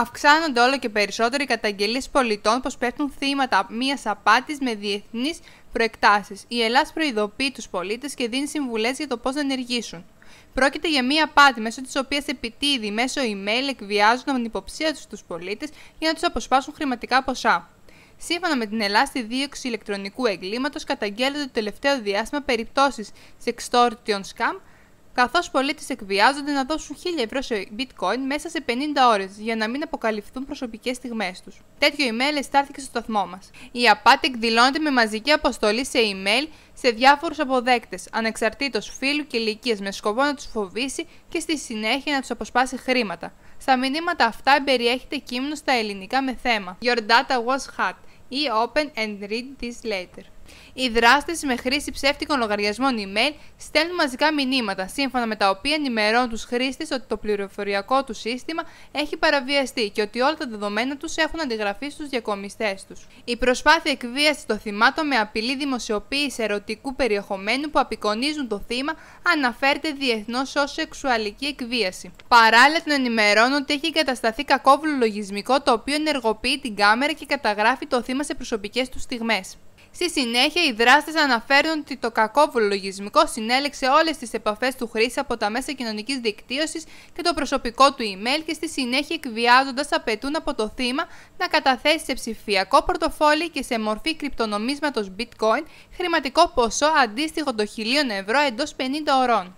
Αυξάνονται όλο και περισσότερο οι καταγγελίες πολιτών πως πέφτουν θύματα μια απάτης με διεθνείς προεκτάσεις. Η Ελλάδα προειδοποιεί τους πολίτες και δίνει συμβουλές για το πώς να ενεργήσουν. Πρόκειται για μία απάτη μέσω της οποίας επιτίδη μέσω email εκβιάζουν από την υποψία τους τους πολίτες για να τους αποσπάσουν χρηματικά ποσά. Σύμφωνα με την Ελλάδα, στη δίωξη ηλεκτρονικού εγκλήματος καταγγέλλονται το τελευταίο διάστημα περιπτώσεις sextortion scam καθώ πολίτε εκβιάζονται να δώσουν 1000 ευρώ σε bitcoin μέσα σε 50 ώρες για να μην αποκαλυφθούν προσωπικές στιγμές τους. Τέτοιο email εστάθηκε στο σταθμό μας. Η απάτη εκδηλώνεται με μαζική αποστολή σε email σε διάφορους αποδέκτες, ανεξαρτήτως φίλου και ηλικίας, με σκοπό να τους φοβήσει και στη συνέχεια να τους αποσπάσει χρήματα. Στα μηνύματα αυτά περιέχεται κείμενο στα ελληνικά με θέμα Your data was hacked ή open and read this letter. Οι δράστες με χρήση ψεύτικων λογαριασμών email στέλνουν μαζικά μηνύματα, σύμφωνα με τα οποία ενημερώνουν τους χρήστες ότι το πληροφοριακό τους σύστημα έχει παραβιαστεί και ότι όλα τα δεδομένα τους έχουν αντιγραφεί στους διακομιστές τους. Η προσπάθεια εκβίασης των θυμάτων με απειλή δημοσιοποίηση ερωτικού περιεχομένου που απεικονίζουν το θύμα αναφέρεται διεθνώς ως σεξουαλική εκβίαση. Παράλληλα, τον ενημερώνουν ότι έχει εγκατασταθεί κακόβουλο λογισμικό το οποίο ενεργοποιεί την κάμερα και καταγράφει το θύμα θύμα σε προσωπικέ του στιγμές. Στη συνέχεια, οι δράστες αναφέρουν ότι το κακό βολογισμικό συνέλεξε όλες τις επαφές του χρήση από τα μέσα κοινωνικής δικτύωσης και το προσωπικό του email και στη συνέχεια εκβιάζοντας απαιτούν από το θύμα να καταθέσει σε ψηφιακό πορτοφόλι και σε μορφή κρυπτονομίσματος bitcoin χρηματικό ποσό αντίστοιχο των 1000 ευρώ εντός 50 ωρών.